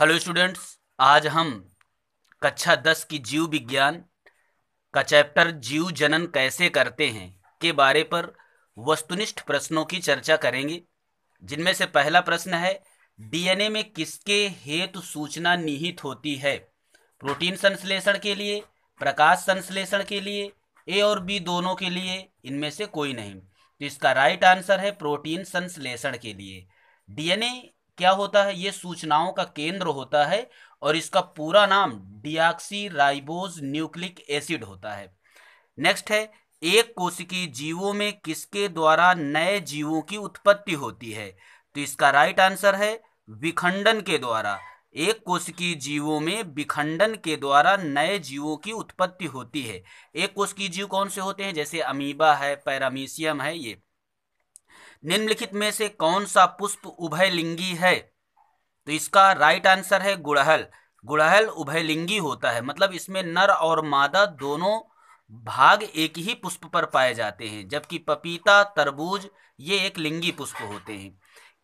hello students आज हम कक्षा दस की जीव विज्ञान का चैप्टर जीव जनन कैसे करते हैं के बारे पर वस्तुनिष्ठ प्रश्नों की चर्चा करेंगे जिनमें से पहला प्रश्न है डीएनए में किसके हेतु सूचना निहित होती है प्रोटीन संश्लेषण के लिए प्रकाश संश्लेषण के लिए ए और बी दोनों के लिए इनमें से कोई नहीं तो इसका राइट आंसर है प्रोटीन संश्लेषण के लिए डीएनए क्या होता है ये सूचनाओं का केंद्र होता है और इसका पूरा नाम डियाक्सी राइबोज न्यूक्लिक एसिड होता है नेक्स्ट है एक कोशिकी जीवों में किसके द्वारा नए जीवों की उत्पत्ति होती है तो इसका राइट आंसर है विखंडन के द्वारा एक कोशिकी जीवों में विखंडन के द्वारा नए जीवों की उत्पत्ति होती है एक कोशिकी जीव कौन से होते हैं जैसे अमीबा है पैरामीशियम है ये निम्नलिखित में से कौन सा पुष्प उभयलिंगी है तो इसका राइट आंसर है गुड़हल गुड़हल उभयलिंगी होता है मतलब इसमें नर और मादा दोनों भाग एक ही पुष्प पर पाए जाते हैं जबकि पपीता तरबूज ये एक लिंगी पुष्प होते हैं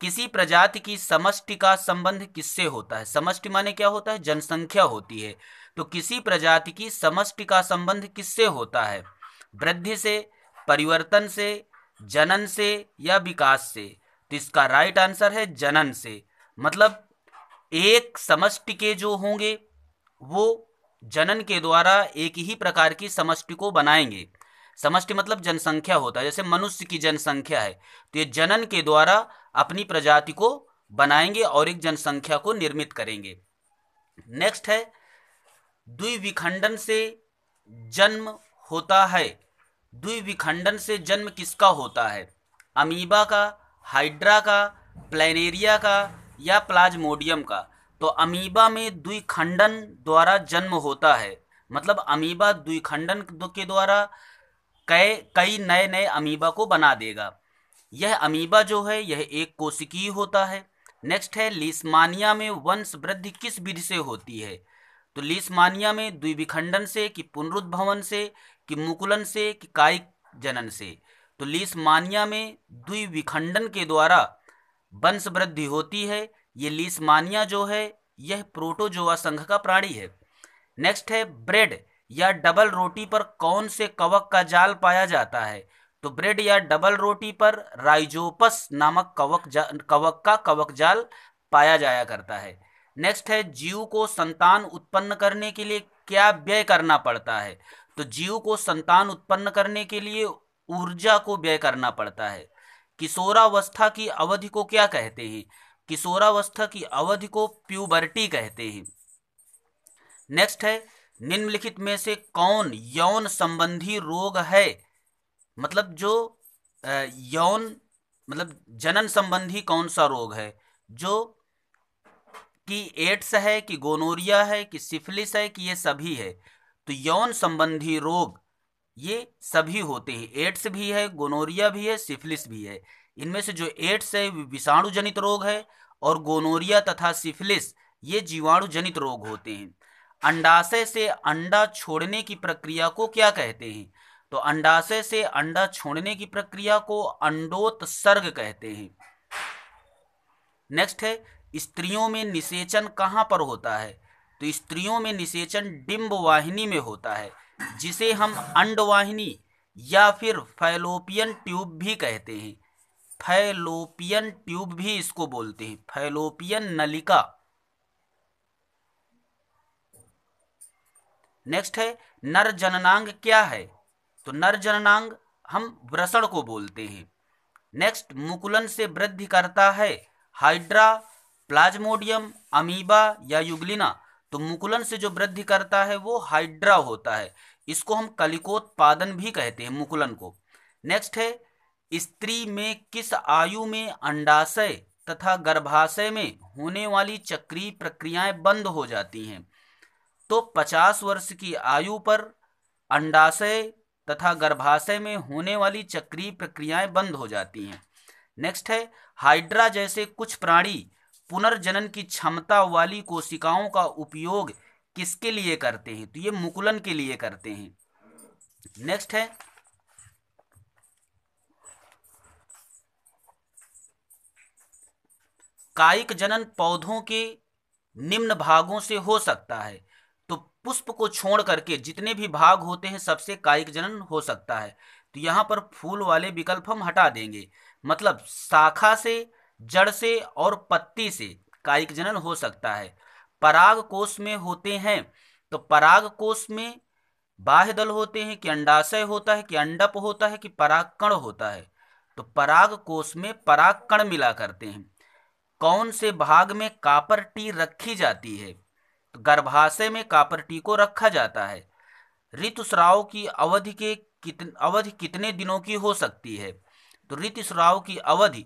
किसी प्रजाति की समष्टि का संबंध किससे होता है समष्टि माने क्या होता है जनसंख्या होती है तो किसी प्रजाति की समष्टि का संबंध किससे होता है वृद्धि से परिवर्तन से जनन से या विकास से तो इसका राइट आंसर है जनन से मतलब एक समष्टि के जो होंगे वो जनन के द्वारा एक ही प्रकार की समष्टि को बनाएंगे समष्टि मतलब जनसंख्या होता है जैसे मनुष्य की जनसंख्या है तो ये जनन के द्वारा अपनी प्रजाति को बनाएंगे और एक जनसंख्या को निर्मित करेंगे नेक्स्ट है द्विविखंडन से जन्म होता है द्विविखंडन से जन्म किसका होता है अमीबा का हाइड्रा का प्लेनेरिया का या प्लाज्मोडियम का तो अमीबा में द्विखंडन द्वारा जन्म होता है मतलब अमीबा द्विखंडन के द्वारा कई कई नए नए अमीबा को बना देगा यह अमीबा जो है यह एक कोशिकीय होता है नेक्स्ट है लिस्मानिया में वंश वृद्धि किस विधि से होती है तो लिस्मानिया में द्विविखंडन से कि पुनरुद्भवन से कि मुकुलन से कि कायिक जनन से तो मानिया में द्विविखंडन के द्वारा वंश वृद्धि होती है ये मानिया जो है यह प्रोटोजोआ संघ का प्राणी है नेक्स्ट है ब्रेड या डबल रोटी पर कौन से कवक का जाल पाया जाता है तो ब्रेड या डबल रोटी पर राइजोपस नामक कवक कवक का कवक जाल पाया जाया करता है नेक्स्ट है जीव को संतान उत्पन्न करने के लिए क्या व्यय करना पड़ता है तो जीव को संतान उत्पन्न करने के लिए ऊर्जा को व्यय करना पड़ता है किशोरावस्था की अवधि को क्या कहते हैं किशोरावस्था की अवधि को प्यूबर्टी कहते हैं नेक्स्ट है निम्नलिखित में से कौन यौन संबंधी रोग है मतलब जो यौन मतलब जनन संबंधी कौन सा रोग है जो कि एड्स है कि गोनोरिया है कि सिफिलिस है कि ये सभी है तो यौन संबंधी रोग ये सभी होते हैं एड्स भी है गोनोरिया भी है सिफिलिस भी है इनमें से जो एड्स है विषाणु जनित रोग है और गोनोरिया तथा सिफिलिस ये जीवाणु जनित रोग होते हैं अंडाशय से अंडा छोड़ने की प्रक्रिया को क्या कहते हैं तो अंडाशय से अंडा छोड़ने की प्रक्रिया को अंडोत्सर्ग कहते हैं नेक्स्ट है स्त्रियों में निषेचन कहाँ पर होता है तो स्त्रियों में निषेचन डिम्ब वाहिनी में होता है जिसे हम अंडवाहिनी या फिर फैलोपियन ट्यूब भी कहते हैं फैलोपियन ट्यूब भी इसको बोलते हैं फैलोपियन नलिका नेक्स्ट है नर जननांग क्या है तो नर जननांग हम व्रसण को बोलते हैं नेक्स्ट मुकुलन से वृद्धि करता है हाइड्रा प्लाज्मोडियम अमीबा या युगलिना तो मुकुलन से जो वृद्धि करता है वो हाइड्रा होता है इसको हम कलिकोत्पादन भी कहते हैं मुकुलन को नेक्स्ट है स्त्री में किस आयु में अंडाशय तथा गर्भाशय में होने वाली चक्रीय प्रक्रियाएं बंद हो जाती हैं तो 50 वर्ष की आयु पर अंडाशय तथा गर्भाशय में होने वाली चक्रीय प्रक्रियाएं बंद हो जाती हैं नेक्स्ट है हाइड्रा जैसे कुछ प्राणी पुनर्जनन की क्षमता वाली कोशिकाओं का उपयोग किसके लिए करते हैं तो ये मुकुलन के लिए करते हैं नेक्स्ट है कायिक जनन पौधों के निम्न भागों से हो सकता है तो पुष्प को छोड़ करके जितने भी भाग होते हैं सबसे कायिक जनन हो सकता है तो यहां पर फूल वाले विकल्प हम हटा देंगे मतलब शाखा से जड़ से और पत्ती से कायिक जनन हो सकता है पराग कोश में होते हैं तो पराग कोश में बाह्य दल होते हैं कि अंडाशय होता है कि अंडप होता है कि परागकण होता है तो पराग कोश में परागकण मिला करते हैं कौन से भाग में कापर टी रखी जाती है तो गर्भाशय में कापर टी को रखा जाता है ऋतुस्राव की अवधि के कितने अवधि कितने दिनों की हो सकती है तो ऋतुस्राव की अवधि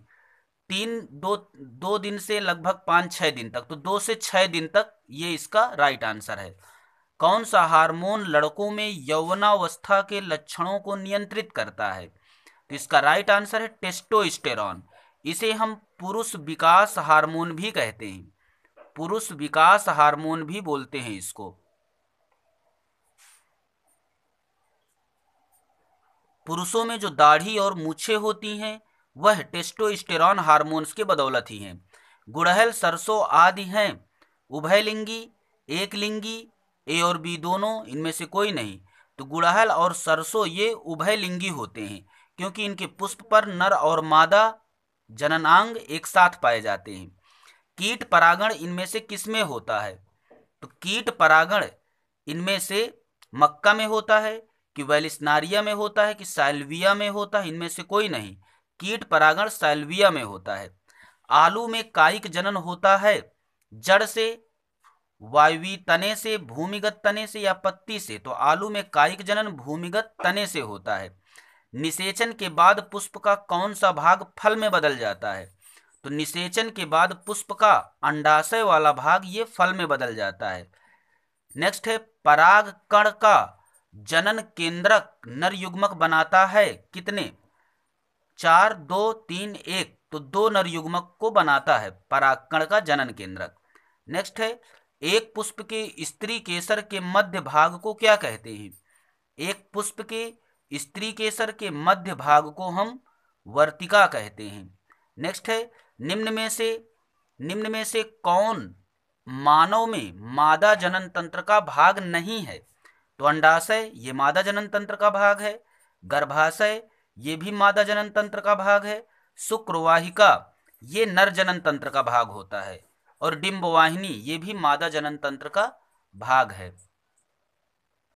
तीन दो दो दिन से लगभग पांच छह दिन तक तो दो से छह दिन तक ये इसका राइट आंसर है कौन सा हार्मोन लड़कों में यौवनावस्था के लक्षणों को नियंत्रित करता है तो इसका राइट आंसर है टेस्टोस्टेरॉन इसे हम पुरुष विकास हार्मोन भी कहते हैं पुरुष विकास हार्मोन भी बोलते हैं इसको पुरुषों में जो दाढ़ी और मूछे होती हैं वह टेस्टोस्टेरॉन हार्मोन्स के बदौलत ही हैं गुड़हल सरसों आदि हैं उभयलिंगी एक लिंगी ए और बी दोनों इनमें से कोई नहीं तो गुड़हल और सरसों ये उभयलिंगी होते हैं क्योंकि इनके पुष्प पर नर और मादा जननांग एक साथ पाए जाते हैं कीट परागण इनमें से किस में होता है तो कीट परागण इनमें से मक्का में होता है कि वैलिसनारिया में होता है कि साल्विया में होता है इनमें से कोई नहीं कीट परागण सैल्विया में होता है आलू में कायिक जनन होता है जड़ से वायवी तने से भूमिगत तने से या पत्ती से तो आलू में कायिक जनन भूमिगत तने से होता है निषेचन के बाद पुष्प का कौन सा भाग फल में बदल जाता है तो निषेचन के बाद पुष्प का अंडाशय वाला भाग ये फल में बदल जाता है नेक्स्ट है पराग कण का जनन केंद्रक नर युग्मक बनाता है कितने चार दो तीन एक तो दो नरयुग्मक को बनाता है पराकण का जनन केंद्रक नेक्स्ट है एक पुष्प के स्त्री केसर के मध्य भाग को क्या कहते हैं एक पुष्प के स्त्री केसर के मध्य भाग को हम वर्तिका कहते हैं नेक्स्ट है निम्न में से निम्न में से कौन मानव में मादा जनन तंत्र का भाग नहीं है तो अंडाशय ये मादा जनन तंत्र का भाग है गर्भाशय ये भी मादा जनन तंत्र का भाग है शुक्रवाहिका ये नर जनन तंत्र का भाग होता है और डिम्बवाहिनी ये भी मादा जनन तंत्र का भाग है